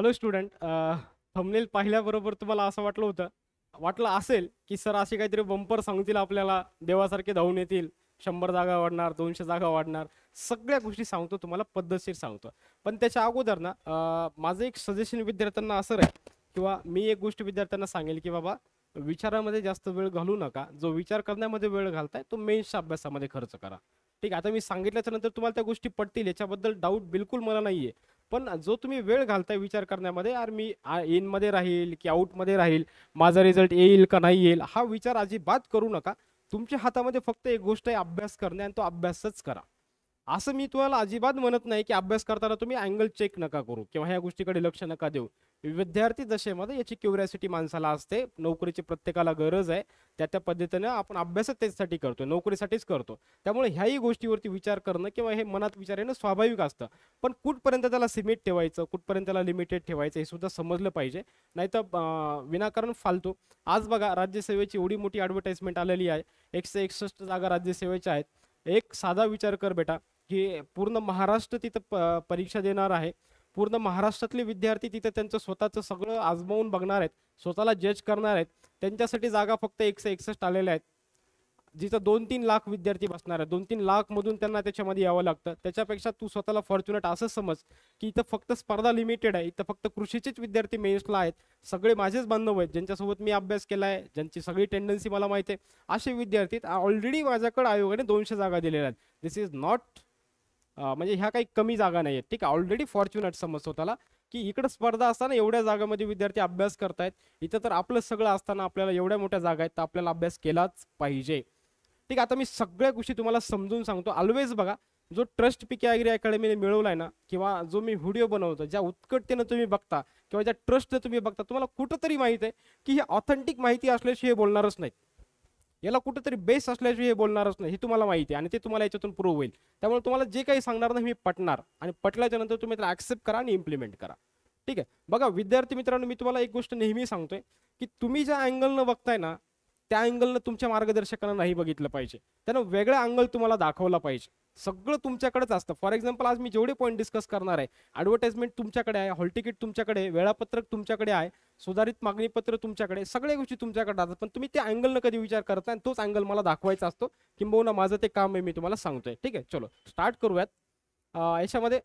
hello student thumbnail पाहिल्याबरोबर तुम्हाला असं वाटलं होतं वाटलं असेल की सर असे काहीतरी बंपर सांगतील आपल्याला देवासारखे धावून येतील शंभर जागा वाढणार दोनशे जागा वाढणार सगळ्या गोष्टी सांगतो तुम्हाला पद्धतशीर सांगतो पण त्याच्या अगोदर ना माझं एक सजेशन विद्यार्थ्यांना असं राहील किंवा मी एक गोष्ट विद्यार्थ्यांना सांगेल की बाबा विचारामध्ये जास्त वेळ घालू नका जो विचार करण्यामध्ये वेळ घालताय तो मेन्सच्या अभ्यासामध्ये खर्च करा ठीक आहे आता मी सांगितल्याच्या नंतर तुम्हाला त्या गोष्टी पडतील याच्याबद्दल डाऊट बिलकुल मला नाहीये पण जो तुम्ही वेळ घालताय विचार करण्यामध्ये यार मी मध्ये राहील की आऊटमध्ये राहील माझा रिझल्ट येईल का नाही येईल हा विचार अजिबात करू नका तुमच्या हातामध्ये फक्त एक गोष्ट आहे अभ्यास करणे आणि तो अभ्यासच करा असं मी तुम्हाला अजिबात म्हणत नाही की अभ्यास करताना तुम्ही अँगल चेक नका करू किंवा ह्या गोष्टीकडे लक्ष नका देऊ विद्यार्थी दशेमध्ये याची क्युरियासिटी माणसाला असते नोकरीची प्रत्येकाला गरज आहे त्या त्या पद्धतीनं आपण अभ्यासच त्याच्यासाठी करतो नोकरीसाठीच करतो त्यामुळे ह्याही गोष्टीवरती विचार करणं किंवा हे मनात विचार येणं स्वाभाविक असतं पण कुठपर्यंत त्याला सिमिट ठेवायचं कुठपर्यंत त्याला लिमिटेड ठेवायचं हे सुद्धा समजलं पाहिजे नाहीतर विनाकारण फालतू आज बघा राज्यसेवेची एवढी मोठी ॲडव्हर्टाईजमेंट आलेली आहे एकशे एकसष्ट जागा राज्यसेवेच्या आहेत एक साधा विचार कर बेटा की पूर्ण महाराष्ट्र तिथं परीक्षा देणार आहे पूर्ण महाराष्ट्रातले विद्यार्थी तिथे त्यांचं स्वतःचं सगळं आजमावून बघणार आहेत स्वतःला जज करणार आहेत त्यांच्यासाठी जागा फक्त एकशे एकसष्ट आलेल्या आहेत जिथं दोन तीन लाख विद्यार्थी बसणार आहेत दोन तीन मधून त्यांना त्याच्यामध्ये यावं लागतं त्याच्यापेक्षा तू स्वतःला फॉर्च्युनेट असं समज की इथं फक्त स्पर्धा लिमिटेड आहे इथं फक्त कृषीचेच विद्यार्थी मेन्सला आहेत सगळे माझेच बांधव आहेत ज्यांच्यासोबत मी अभ्यास केला आहे ज्यांची सगळी टेंडन्सी मला माहिती आहे असे विद्यार्थी ऑलरेडी माझ्याकडे आयोगाने दोनशे जागा दिलेल्या आहेत दिस इज नॉट म्हणजे ह्या काही कमी जागा नाही आहेत ठीक आहे ऑलरेडी फॉर्च्युनेट समज स्वतःला की इकडं स्पर्धा असताना एवढ्या जागामध्ये विद्यार्थी अभ्यास करतायत इथं तर आपलं सगळं असताना आपल्याला एवढ्या मोठ्या जागा आहेत तर आपल्याला अभ्यास केलाच पाहिजे ठीक आहे आता मी सगळ्या गोष्टी तुम्हाला समजून सांगतो ऑलवेज बघा जो ट्रस्ट पी अकॅडमीने मिळवला ना किंवा जो मी व्हिडिओ बनवतो ज्या उत्कटतेनं तुम्ही बघता किंवा ज्या ट्रस्टनं तुम्ही बघता तुम्हाला कुठंतरी माहिती आहे की ही ऑथेंटिक माहिती असल्याशिवाय बोलणारच नाहीत याला कुठेतरी बेस असल्याशिवाय हे बोलणारच नाही हे तुम्हाला माहिती आहे आणि ते तुम्हाला याच्यातून प्रूव्ह होईल त्यामुळे तुम्हाला जे काही सांगणार नाही मी पटणार आणि पटल्याच्या नंतर तुम्ही त्याला ॲक्सेप्ट करा आणि इम्प्लिमेंट करा ठीक आहे बघा विद्यार्थी मित्रांनो मी तुम्हाला एक गोष्ट नेहमी सांगतोय की तुम्ही ज्या अँगलनं बघताय ना त्या अँगलनं तुमच्या मार्गदर्शकांना नाही बघितलं पाहिजे त्यानं वेगळा अँगल तुम्हाला दाखवला पाहिजे सगळं तुमच्याकडेच असतं फॉर एक्झाम्पल आज मी जेवढे पॉईंट डिस्कस करणार आहे ॲडव्हर्टाइजमेंट तुमच्याकडे आहे हॉल तिकीट तुमच्याकडे वेळापत्रक तुमच्याकडे आहे सुधारित मागणीपत्र तुमच्याकडे सगळ्या गोष्टी तुमच्याकडे असतात पण तुम्ही त्या अँगलनं कधी विचार करता आणि तोच अँगल मला दाखवायचा असतो किंबहुना माझं ते काम आहे मी तुम्हाला सांगतोय ठीक आहे चलो स्टार्ट करूयात याच्यामध्ये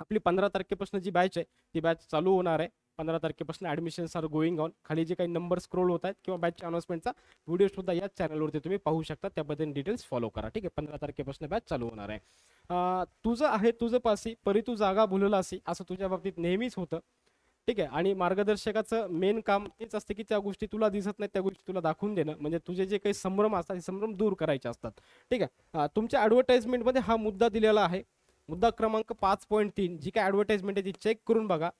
आपली पंधरा तारखेपासून जी बॅच आहे ती बॅच चालू होणार आहे पंधरा तारखेपासून ॲडमिशन्स आर गोईंग ऑन खाली जे काही नंबर स्क्रोल होत आहेत किंवा बॅच अनाउन्समेंटचा व्हिडिओ सुद्धा या चॅनलवरती तुम्ही पाहू शकता त्याबद्दल डिटेल्स फॉलो करा ठीक आहे पंधरा तारखेपासून बॅच चालू होणार आहे तुझं आहे तुझं पासी परी तू जागा भुलला असे असं तुझ्या बाबतीत नेहमीच होतं ठीक आहे आणि मार्गदर्शकाचं मेन काम तेच असतं की त्या गोष्टी तुला दिसत नाही त्या गोष्टी तुला दाखवून देणं म्हणजे तुझे जे काही संभ्रम असतात हे संभ्रम दूर करायचे असतात ठीक आहे तुमच्या ॲडव्हर्टाइजमेंटमध्ये हा मुद्दा दिलेला आहे मुद्दा क्रमांक पाच पॉईंट तीन जी काय ॲडव्हर्टाइजमेंट आहे ती चेक करून बघा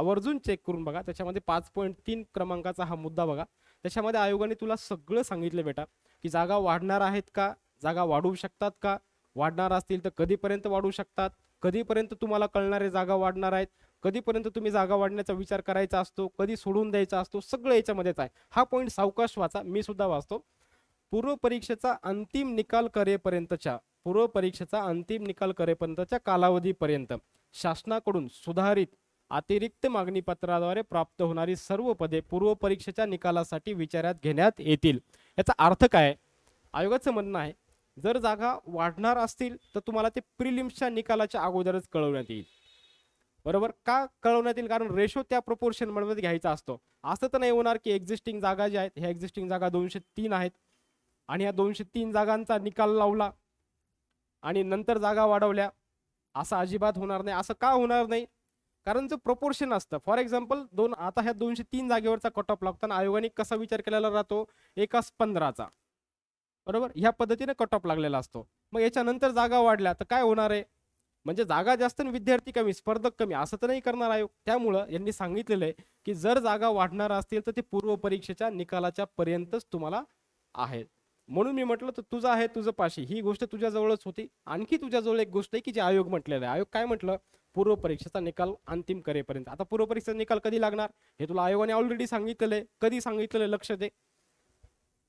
आवर्जून चेक करून बघा त्याच्यामध्ये पाच पॉईंट तीन क्रमांकाचा हा मुद्दा बघा त्याच्यामध्ये आयोगाने तुला सगळं सांगितलं बेटा की जागा वाढणार आहेत का जागा वाढवू शकतात का वाढणार असतील तर कधीपर्यंत वाढू शकतात कधीपर्यंत तुम्हाला कळणारे जागा वाढणार आहेत कधीपर्यंत तुम्ही जागा वाढण्याचा विचार करायचा असतो कधी सोडून द्यायचा असतो सगळं याच्यामध्येच आहे हा पॉईंट सावकाश वाचा मी सुद्धा वाचतो पूर्व परीक्षेचा अंतिम निकाल करेपर्यंतच्या पूर्व परीक्षेचा अंतिम निकाल करेपर्यंतच्या कालावधीपर्यंत शासनाकडून सुधारित अतिरिक्त मागणीपत्राद्वारे प्राप्त होणारी सर्व पदे पूर्वपरीक्षेच्या निकालासाठी विचारात घेण्यात येतील याचा अर्थ काय आयोगाचं म्हणणं आहे जर जागा वाढणार असतील तर तुम्हाला ते प्रिलिम्सच्या निकालाच्या अगोदरच कळवण्यात येईल बरोबर का कळवण्यात येईल कारण रेशो त्या प्रपोर्शनमध्ये घ्यायचा असतो असं तर नाही होणार की एक्झिस्टिंग जागा ज्या आहेत ह्या एक्झिस्टिंग जागा दोनशे तीन आहेत आणि या दोनशे तीन जागांचा निकाल लावला आणि नंतर जागा वाढवल्या असं अजिबात होणार नाही असं का होणार नाही कारण जो प्रपोर्शन असतं फॉर एक्झाम्पल दोन आता ह्या दोनशे तीन जागेवरचा कट ऑफ लागताना आयोगाने कसा विचार केलेला राहतो एकाच पंधराचा बरोबर ह्या पद्धतीने कट ऑफ लागलेला असतो मग याच्यानंतर जागा वाढल्या तर काय होणार आहे म्हणजे जागा जास्त आणि विद्यार्थी कमी स्पर्धक कमी असं तर नाही करणार आयोग त्यामुळं यांनी सांगितलेलं आहे की जर जागा वाढणार असतील तर ते पूर्व परीक्षेच्या निकालाच्या पर्यंतच तुम्हाला आहेत म्हणून मी म्हटलं तर तुझं आहे तुझं पाशी ही गोष्ट तुझ्याजवळच होती आणखी तुझ्याजवळ एक गोष्ट आहे की जे आयोग म्हटलेलं आहे आयोग काय म्हटलं पूर्व परीक्षेचा निकाल अंतिम करेपर्यंत आता पूर्व परीक्षेचा निकाल कधी लागणार हे तुला आयोगाने ऑलरेडी सांगितलेलं आहे कधी सांगितलेलं लक्ष दे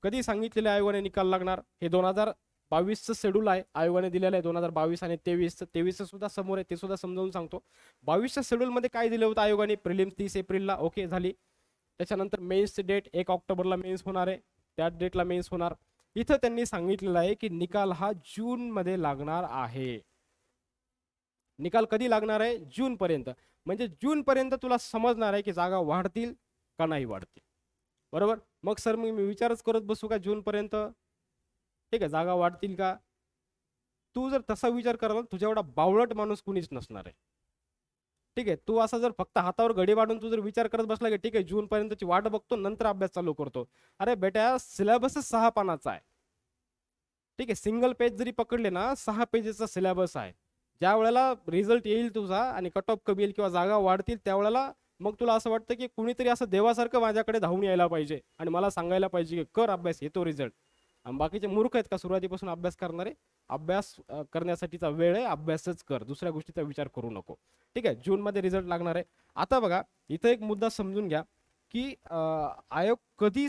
कधी सांगितलेले आयोगाने निकाल लागणार हे दोन हजार बावीसचं शेड्यूल आहे आयोगाने दिलेलं आहे दोन हजार बावीस आणि तेवीस तेवीसचं सुद्धा समोर आहे ते सुद्धा समजावून सांगतो बावीसच्या शेड्यूलमध्ये काय दिलं होतं आयोगाने प्रिलिम तीस एप्रिलला ओके झाली त्याच्यानंतर मेन्सचे डेट एक ऑक्टोबरला मेन्स होणार आहे त्या डेटला मेन्स होणार इथं त्यांनी सांगितलेलं आहे की निकाल हा जूनमध्ये लागणार आहे निकाल कधी लागणार आहे जूनपर्यंत म्हणजे जूनपर्यंत तुला समजणार आहे की जागा वाढतील का नाही वाढतील बरोबर मग सर मग मी विचारच करत बसू का जूनपर्यंत ठीक आहे जागा वाढतील का तू जर तसा विचार करा तुझ्या एवढा बावळट माणूस कुणीच नसणार आहे ठीक आहे तू असा जर फक्त हातावर घडी वाढून तू जर विचार करत बसला की ठीक आहे जूनपर्यंतची वाट बघतो नंतर अभ्यास चालू करतो अरे बेट्या सिलेबसच सहा पानाचा आहे ठीक आहे सिंगल पेज जरी पकडले ना सहा पेजेसचा सिलेबस आहे ज्या वेळेला रिझल्ट येईल तुझा आणि कट ऑफ कमी येईल किंवा जागा वाढतील त्यावेळेला मग तुला असं वाटतं की कुणीतरी असं देवासारखं माझ्याकडे धावून यायला पाहिजे आणि मला सांगायला पाहिजे की कर अभ्यास येतो रिझल्ट आणि बाकीचे मूर्ख आहेत का सुरुवातीपासून अभ्यास करणारे अभ्यास करण्यासाठीचा वेळ आहे अभ्यासच कर दुसऱ्या गोष्टीचा विचार करू नको ठीक आहे जूनमध्ये रिझल्ट लागणार आहे आता बघा इथं एक मुद्दा समजून घ्या की आयोग कधी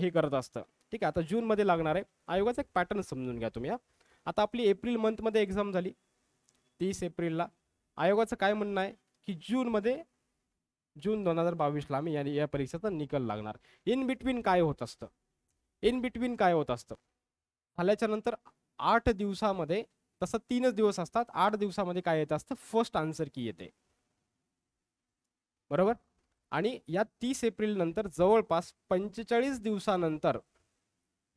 हे करत असतं ठीक आहे आता जूनमध्ये लागणार आहे आयोगाचा एक पॅटर्न समजून घ्या तुम्ही आता आपली एप्रिल मंथमध्ये एक्झाम झाली तीस एप्रिलला आयोगाचं काय म्हणणं आहे की जूनमध्ये जून दोन हजार बावीसला मी या या परीक्षेचा निकाल लागणार इन बिटवीन काय होत असतं इन बिटवीन काय होत असतं झाल्याच्या नंतर आठ दिवसामध्ये तसं तीनच दिवस असतात आठ दिवसामध्ये काय येत असतं फर्स्ट आन्सर की येते बरोबर आणि या तीस एप्रिल नंतर जवळपास पंचेचाळीस दिवसानंतर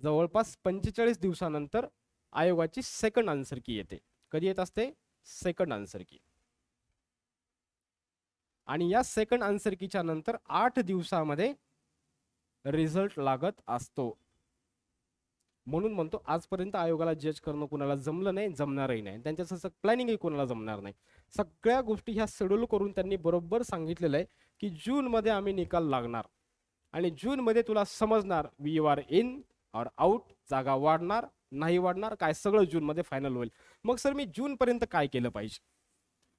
जवळपास पंचेचाळीस दिवसानंतर आयोगाची सेकंड आन्सर की येते कधी येत असते सेकंड आन्सर की आणि या सेकंड आन्सर कीच्या नंतर आठ दिवसामध्ये रिझल्ट लागत असतो म्हणून म्हणतो आजपर्यंत आयोगाला जज करणं कुणाला जमलं नाही जमणारही नाही त्यांच्या सगळं प्लॅनिंगही कोणाला जमणार नाही सगळ्या गोष्टी ह्या शेड्यूल करून त्यांनी बरोबर सांगितलेलं आहे की जून मध्ये आम्ही निकाल लागणार आणि जून मध्ये तुला समजणार we are in or out जागा वाढणार नाही वाढणार काय सगळं जूनमध्ये फायनल होईल मग सर मी जूनपर्यंत काय केलं पाहिजे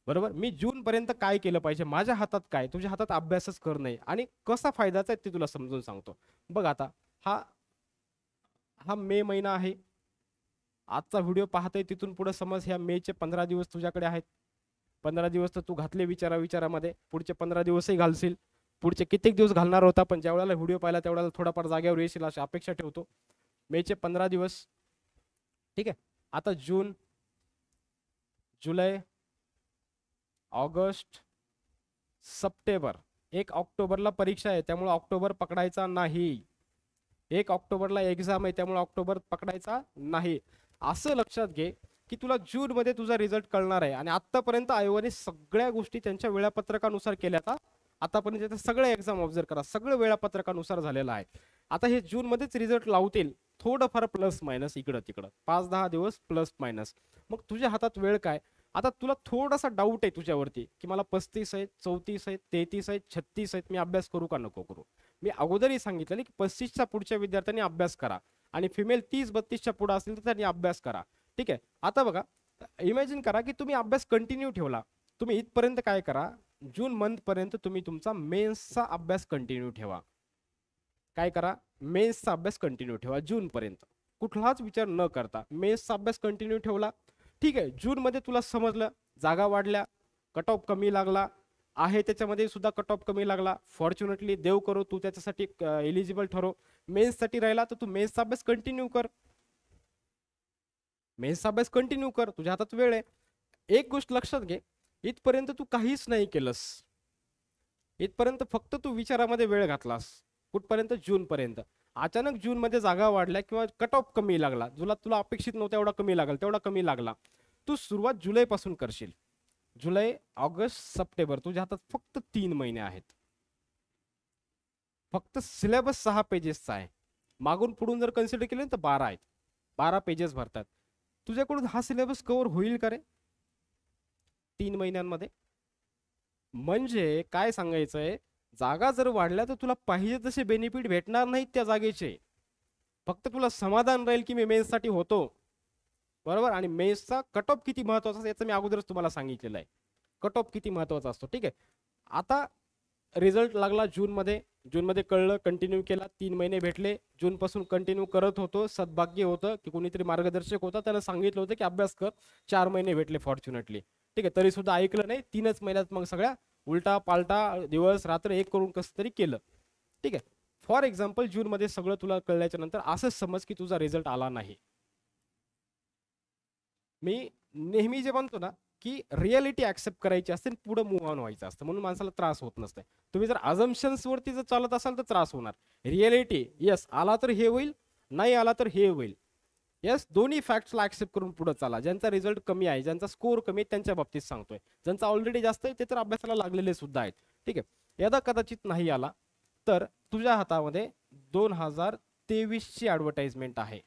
बरोबर मी जूनपर्यंत काय केलं पाहिजे माझ्या हातात काय तुझ्या हातात अभ्यासच कर नाही आणि कसा फायदाचा आहे ते तुला समजून सांगतो बघ आता हा हा मे महिना आहे आजचा व्हिडिओ पाहतोय तिथून पुढे समज ह्या मेचे पंधरा दिवस तुझ्याकडे आहेत पंधरा दिवस तर तू घातले विचारा विचारामध्ये पुढचे पंधरा दिवसही घालशील पुढचे कित्येक दिवस घालणार होता पण ज्या वेळेला व्हिडिओ पाहिला त्यावेळेला थोडाफार जागेवर येशील अशी अपेक्षा ठेवतो मेचे पंधरा दिवस ठीक आहे आता जून जुलै ऑगस्ट सप्टेंबर एक ऑक्टोबरला परीक्षा आहे त्यामुळे ऑक्टोबर पकडायचा नाही एक ऑक्टोबरला एक्झाम आहे त्यामुळे ऑक्टोबर पकडायचा नाही असं लक्षात घे की तुला जून मध्ये तुझा रिझल्ट कळणार आहे आणि आतापर्यंत आयोगाने सगळ्या गोष्टी त्यांच्या वेळापत्रकानुसार केल्या आता आतापर्यंत सगळ्या एक्झाम ऑब्झर्व करा सगळं वेळापत्रकानुसार झालेलं आहे आता हे मध्येच रिझल्ट लावतील थोडंफार प्लस मायनस इकडं तिकडं पाच दहा दिवस प्लस मायनस मग तुझ्या हातात वेळ काय आता तुला थोडासा डाऊट आहे तुझ्यावरती की मला पस्तीस आहेत चौतीस आहेत तेहतीस आहेत छत्तीस आहेत मी अभ्यास करू का नको करू मी अगोदरही सांगितलं की पस्तीसच्या पुढच्या विद्यार्थ्यांनी अभ्यास करा आणि फिमेल तीस बत्तीसच्या पुढे असतील तर त्यांनी अभ्यास करा ठीक आहे आता बघा इमॅजिन करा की तुम्ही अभ्यास कंटिन्यू ठेवला तुम्ही इथपर्यंत काय करा जून मंथपर्यंत तुम्ही तुमचा मेन्सचा अभ्यास कंटिन्यू ठेवा काय करा मेन्सचा अभ्यास कंटिन्यू ठेवा जूनपर्यंत कुठलाच विचार न करता मेन्सचा अभ्यास कंटिन्यू ठेवला ठीक आहे जूनमध्ये तुला समजलं जागा वाढल्या कट ऑफ कमी लागला आहे त्याच्यामध्ये सुद्धा कट ऑफ कमी लागला फॉर्च्युनेटली देव करो तू त्याच्यासाठी एलिजिबल ठरव मेन्ससाठी राहिला तर तू मेन्सचा अभ्यास कंटिन्यू कर मेन्सचा अभ्यास कंटिन्यू कर तुझ्या हातात वेळ आहे एक गोष्ट लक्षात घे इथपर्यंत तू काहीच नाही केलंस इथपर्यंत फक्त तू विचारामध्ये वेळ घातलास कुठपर्यंत जूनपर्यंत अचानक जून मध्ये जागा वाढल्या किंवा कट ऑफ कमी लागला तुला तुला अपेक्षित नव्हता एवढा कमी लागला तेवढा कमी लागला तू सुरुवात जुलैपासून करशील जुलै ऑगस्ट सप्टेंबर तुझ्या हातात फक्त तीन महिने आहेत फक्त सिलेबस सहा पेजेसचा आहे मागून पुढून जर कन्सिडर केले तर बारा आहेत बारा पेजेस भरतात तुझ्याकडून हा सिलेबस कव्हर होईल का रे तीन महिन्यांमध्ये म्हणजे काय सांगायचंय जागा जर वाढल्या तर तुला पाहिजे तसे बेनिफिट भेटणार नाहीत त्या जागेचे फक्त तुला समाधान राहील की मी मेन्ससाठी होतो बरोबर आणि मेन्सचा कट ऑफ किती महत्वाचा याचं मी अगोदरच तुम्हाला सांगितलेलं आहे कट ऑफ किती महत्वाचा असतो ठीक आहे आता रिझल्ट लागला जूनमध्ये जूनमध्ये कळलं कंटिन्यू केला तीन महिने भेटले जूनपासून कंटिन्यू करत होतो सद्भाग्य होतं की कोणीतरी मार्गदर्शक होता त्यानं सांगितलं होतं की अभ्यास कर चार महिने भेटले फॉर्च्युनेटली ठीक आहे तरी सुद्धा ऐकलं नाही तीनच महिन्यात मग सगळ्या उलटा पालटा दिवस रात्र एक करून कसं तरी केलं ठीक आहे फॉर एक्झाम्पल जून मध्ये सगळं तुला कळल्याच्या नंतर असं समज की तुझा रिझल्ट आला नाही मी नेहमी जे म्हणतो ना की रियालिटी ऍक्सेप्ट करायची असते आणि पुढे मूव्ह ऑन व्हायचं असतं म्हणून माणसाला त्रास होत नसते तुम्ही जर वरती जर चालत असाल तर त्रास होणार रियालिटी येस आला तर हे होईल नाही आला तर हे होईल यस दोन्ही फॅक्ट्सला ऍक्सेप्ट करून पुढे चाला ज्यांचा रिझल्ट कमी आहे ज्यांचा स्कोर कमी आहे त्यांच्या बाबतीत सांगतोय ज्यांचा ऑलरेडी जास्त आहे ते तर अभ्यासाला लागलेले सुद्धा आहेत ठीक आहे यदा कदाचित नाही आला तर तुझ्या हातामध्ये दोन हजार तेवीसची ॲडव्हर्टाइजमेंट आहे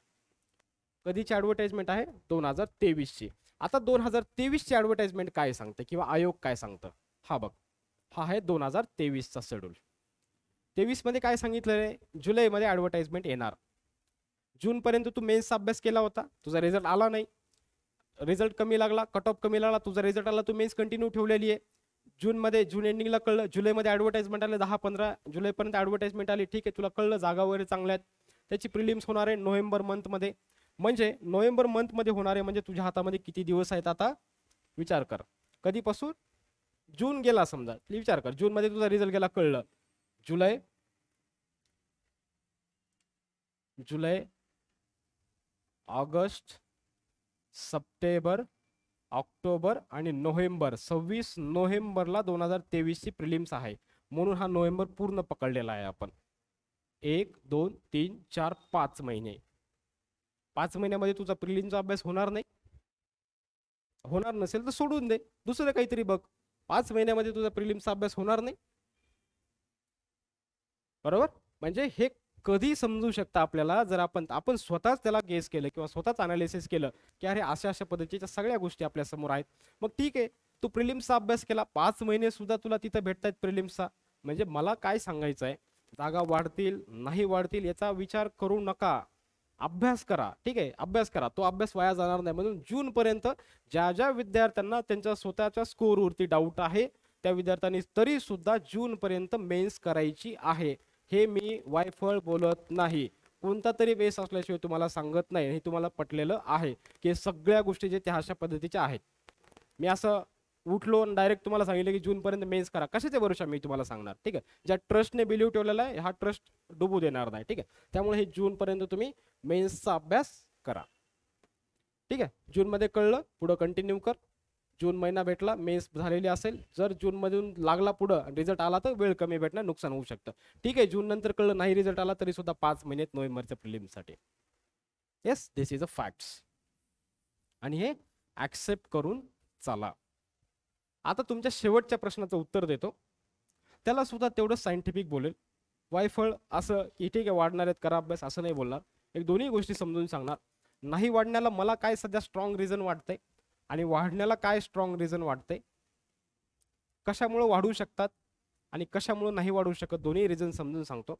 कधीची ॲडव्हर्टाईजमेंट आहे दोन हजार तेवीसची आता दोन हजार तेवीसची ॲडव्हर्टाइजमेंट काय सांगतं किंवा आयोग काय सांगतं हा बघ हा आहे दोन हजार तेवीसचा शेड्यूल तेवीसमध्ये काय सांगितलं आहे जुलैमध्ये ॲडव्हर्टाइजमेंट येणार जूनपर्यंत तू मेन्सचा अभ्यास केला होता तुझा रिझल्ट आला नाही रिझल्ट कमी लागला कट ऑफ कमी लागला तुझा रिझल्ट आला तू मेन्स कंटिन्यू ठेवलेली आहे जूनमध्ये जून एंडिंगला कळलं जुलैमध्ये ॲडव्हर्टाईजमेंट आले दहा पंधरा जुलैपर्यंत ॲडव्हर्टाईजमेंट आली ठीक आहे तुला कळलं जागा वगैरे चांगल्या आहेत त्याची प्रिलिम्स होणार आहे नोव्हेंबर मंथमध्ये म्हणजे नोव्हेंबर मंथमध्ये होणार आहे म्हणजे तुझ्या हातामध्ये किती दिवस आहेत आता विचार कर कधीपासून जून गेला समजा विचार कर जूनमध्ये तुझा रिझल्ट गेला कळलं जुलै जुलै ऑगस्ट सप्टेंबर ऑक्टोबर आणि नोव्हेंबर सव्वीस नोव्हेंबरला दोन हजार ची प्रिलिम्स आहे म्हणून हा नोव्हेंबर पूर्ण पकडलेला आहे आपण एक दोन तीन चार पाच महिने पाच महिन्यामध्ये तुझा प्रिलिमचा अभ्यास होणार नाही होणार नसेल तर सोडून दे दुसरं काहीतरी बघ पाच महिन्यामध्ये तुझा प्रिलिमचा अभ्यास होणार नाही बरोबर म्हणजे हे कधी समजू शकता आपल्याला जर आपण आपण स्वतःच त्याला गेस केलं किंवा स्वतःच अनालिसिस केलं की अरे अशा अशा पद्धतीच्या सगळ्या गोष्टी आपल्या समोर आहेत मग ठीक आहे तू प्रिलिम्सचा अभ्यास केला पाच महिने सुद्धा तुला तिथं भेटतायत प्रिलिम्सचा म्हणजे मला काय सांगायचं आहे जागा वाढतील नाही वाढतील याचा विचार करू नका अभ्यास करा ठीक आहे अभ्यास करा तो अभ्यास वाया जाणार नाही म्हणून जून पर्यंत ज्या ज्या विद्यार्थ्यांना त्यांच्या स्वतःच्या वरती डाऊट आहे त्या विद्यार्थ्यांनी तरी सुद्धा जून पर्यंत मेन्स करायची आहे हे मी वायफळ बोलत नाही कोणता तरी बेस असल्याशिवाय तुम्हाला सांगत नाही हे तुम्हाला पटलेलं आहे की सगळ्या गोष्टी जे त्या अशा पद्धतीच्या आहेत मी असं उठलो आणि डायरेक्ट तुम्हाला सांगितलं की जूनपर्यंत मेन्स करा ते भरोशा मी तुम्हाला सांगणार ठीक आहे ज्या ट्रस्टने बिलीव ठेवलेला आहे हा ट्रस्ट डुबू देणार नाही ठीक आहे त्यामुळे हे जूनपर्यंत तुम्ही मेन्सचा अभ्यास करा ठीक आहे जूनमध्ये कळलं पुढं कंटिन्यू कर जून महिना भेटला मे झालेली असेल जर जूनमधून लागला पुढं रिझल्ट आला तर वेळ कमी भेटणार नुकसान होऊ शकतं ठीक आहे जून नंतर कळलं नाही रिझल्ट आला तरी सुद्धा पाच महिन्यात नोव्हेंबरच्या प्रिलिमसाठी yes this is a facts आणि हे ॲक्सेप्ट करून चला आता तुमच्या शेवटच्या प्रश्नाचं उत्तर देतो त्याला सुद्धा तेवढं सायंटिफिक बोलेल वायफळ असं की ठीक आहे वाढणार आहेत करा अभ्यास असं नाही बोलणार एक दोन्ही गोष्टी समजून सांगणार नाही वाढण्याला मला काय सध्या स्ट्रॉंग रिझन वाटतंय आणि वाढण्याला काय स्ट्रॉंग रिझन वाटते कशामुळं वाढू शकतात आणि कशामुळं नाही वाढू शकत दोन्ही रिझन समजून सांगतो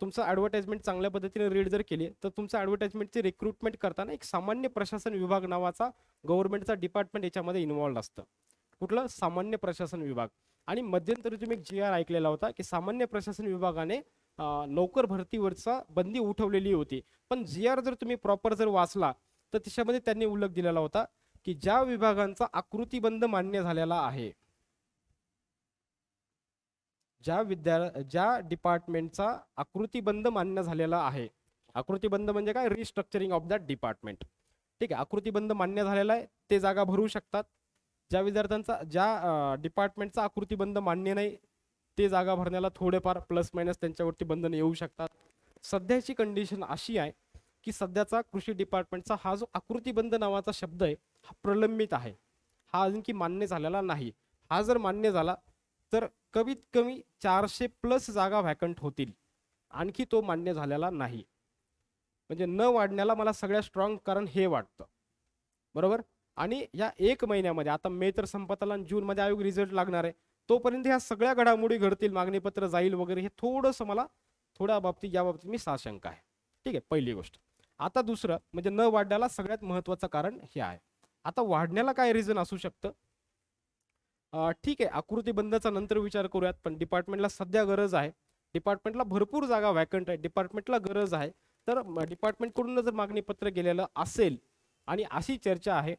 तुमचं ॲडव्हर्टाइजमेंट चांगल्या पद्धतीने रीड जर केली तर तुमचं ॲडव्हर्टाइजमेंटची रिक्रुटमेंट करताना एक सामान्य प्रशासन विभाग नावाचा गव्हर्नमेंटचा डिपार्टमेंट याच्यामध्ये इन्वॉल्ड असतं कुठलं सामान्य प्रशासन विभाग आणि मध्यंतरी तुम्ही एक जी आर ऐकलेला होता की सामान्य प्रशासन विभागाने नोकर भरतीवरचा बंदी उठवलेली होती पण जी आर जर तुम्ही प्रॉपर जर वाचला तर त्याच्यामध्ये त्यांनी उल्लेख दिलेला होता की ज्या विभागांचा आकृतीबंध मान्य झालेला आहे ज्या विद्या ज्या डिपार्टमेंटचा आकृतीबंध मान्य झालेला आहे आकृतीबंध म्हणजे काय रिस्ट्रक्चरिंग ऑफ दॅट डिपार्टमेंट ठीक आहे आकृतीबंध मान्य झालेला आहे ते जागा भरू शकतात ज्या विद्यार्थ्यांचा ज्या डिपार्टमेंटचा आकृतीबंध मान्य नाही ते जागा भरण्याला थोडेफार प्लस मायनस त्यांच्यावरती बंधन येऊ शकतात सध्याची कंडिशन अशी आहे की सध्याचा कृषी डिपार्टमेंटचा हा जो आकृतीबंध नावाचा शब्द आहे हा प्रलंबित आहे हा आणखी मान्य झालेला नाही हा जर मान्य झाला तर कमीत कमी चारशे प्लस जागा व्हॅकंट होतील आणखी तो मान्य झालेला नाही म्हणजे न वाढण्याला मला सगळ्यात स्ट्रॉंग कारण हे वाटतं बरोबर आणि या एक महिन्यामध्ये आता मे तर संपताला मध्ये आयोग रिझल्ट लागणार आहे तोपर्यंत ह्या सगळ्या घडामोडी घडतील मागणीपत्र जाईल वगैरे हे थोडंसं मला थोड्या बाबतीत या बाबतीत मी साशंक आहे ठीक आहे पहिली गोष्ट आता दुसरं म्हणजे न वाढण्याला सगळ्यात महत्वाचं कारण हे आहे आता वाढण्याला काय रिझन असू शकतं ठीक आहे आकृती बंदचा नंतर विचार करूयात पण डिपार्टमेंटला सध्या गरज आहे डिपार्टमेंटला भरपूर जागा व्हॅकंट आहे डिपार्टमेंटला गरज आहे तर डिपार्टमेंटकडून जर मागणी पत्र गेलेलं असेल आणि अशी चर्चा आहे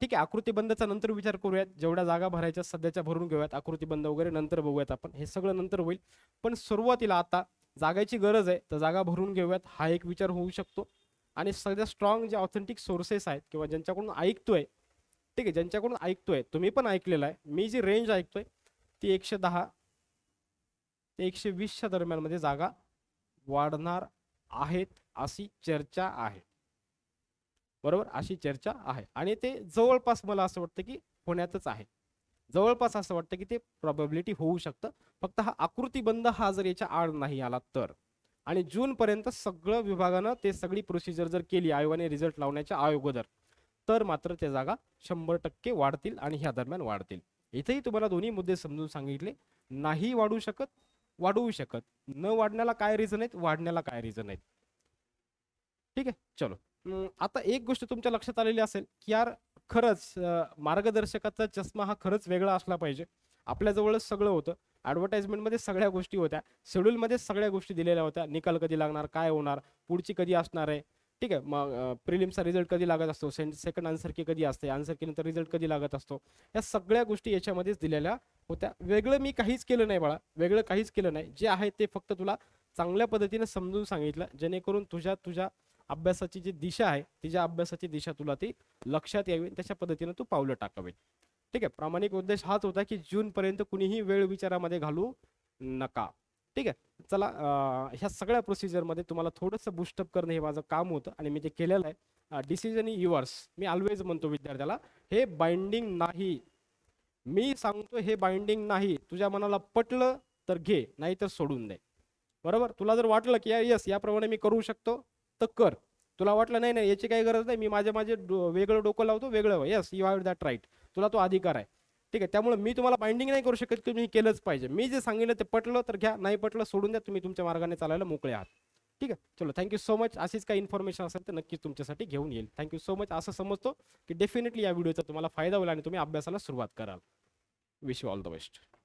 ठीक आहे बंदचा नंतर विचार करूयात जेवढ्या जागा भरायच्या सध्याच्या भरून घेऊयात आकृती बंद वगैरे नंतर बघूयात आपण हे सगळं नंतर होईल पण सुरुवातीला आता जागाची गरज आहे तर जागा भरून घेऊयात हा एक विचार होऊ शकतो आणि सगळ्या स्ट्रॉंग जे ऑथेंटिक सोर्सेस आहेत किंवा ज्यांच्याकडून ऐकतोय ठीक आहे ज्यांच्याकडून ऐकतोय तुम्ही पण ऐकलेला आहे मी जी रेंज ऐकतोय ती एकशे दहा ते एकशे वीसच्या मध्ये जागा वाढणार आहेत अशी चर्चा आहे बरोबर अशी चर्चा आहे आणि ते जवळपास मला असं वाटतं की होण्यातच आहे जवळपास असं वाटतं की ते प्रॉबेबिलिटी होऊ शकतं फक्त हा आकृती बंद हा जर याच्या आड नाही आला तर आणि जून पर्यंत सगळं विभागानं ते सगळी प्रोसिजर जर केली आयोगाने रिझल्ट लावण्याच्या दर तर मात्र त्या जागा शंभर टक्के वाढतील आणि ह्या दरम्यान वाढतील इथेही तुम्हाला दोन्ही मुद्दे समजून सांगितले नाही वाढू शकत वाढवू शकत न वाढण्याला काय रिझन आहेत वाढण्याला काय रिझन आहेत ठीक आहे चलो आता एक गोष्ट तुमच्या लक्षात आलेली असेल की यार खरंच मार्गदर्शकाचा चष्मा हा खरंच वेगळा असला पाहिजे आपल्याजवळच सगळं होतं मध्ये सगळ्या गोष्टी होत्या शेड्यूलमध्ये सगळ्या गोष्टी दिलेल्या होत्या निकाल कधी लागणार काय होणार पुढची कधी असणार आहे ठीक आहे मग प्रिलिमचा रिझल्ट कधी लागत असतो सेकंड आन्सर की कधी असते आन्सर नंतर रिझल्ट कधी लागत असतो या सगळ्या गोष्टी याच्यामध्येच दिलेल्या होत्या वेगळं मी काहीच केलं नाही बाळा वेगळं काहीच केलं नाही जे आहे ते फक्त तुला चांगल्या पद्धतीने समजून सांगितलं जेणेकरून तुझ्या तुझ्या अभ्यासाची जी दिशा आहे तिच्या अभ्यासाची दिशा तुला ती लक्षात यावी त्याच्या पद्धतीनं तू पावलं टाकावे ठीक आहे प्रामाणिक उद्देश हाच होता की जूनपर्यंत कुणीही वेळ विचारामध्ये घालू नका ठीक आहे चला ह्या सगळ्या प्रोसिजरमध्ये तुम्हाला थोडंसं बुस्टअप करणं हे माझं काम होतं आणि मी ते केलेलं आहे डिसिजन युअर्स मी ऑलवेज म्हणतो विद्यार्थ्याला हे बाइंडिंग नाही मी सांगतो हे बाइंडिंग नाही तुझ्या मनाला पटलं तर घे नाही तर सोडून दे बरोबर तुला जर वाटलं की या यस याप्रमाणे मी करू शकतो तर कर तुला वाटलं नाही नाही याची काही गरज नाही मी माझे माझे वेगळं डोकं लावतो वेगळं yes you have that right तुला तो अधिकार आहे ठीक आहे त्यामुळे मी तुम्हाला बाइंडिंग नाही करू शकत तुम्ही केलंच पाहिजे मी जे सांगितलं ते पटलं तर घ्या नाही पटलं सोडून द्या तुम्ही तुमच्या मार्गाने चालायला मोकळे आहात ठीक आहे चलो थँक्यू सो मच अशीच काही इन्फॉर्मेशन असेल तर नक्कीच तुमच्यासाठी घेऊन येईल थँक्यू सो मच असं समजतो की डेफिनेटली या व्हिडिओचा तुम्हाला फायदा होईल आणि तुम्ही अभ्यासाला सुरुवात कराल wish you all the best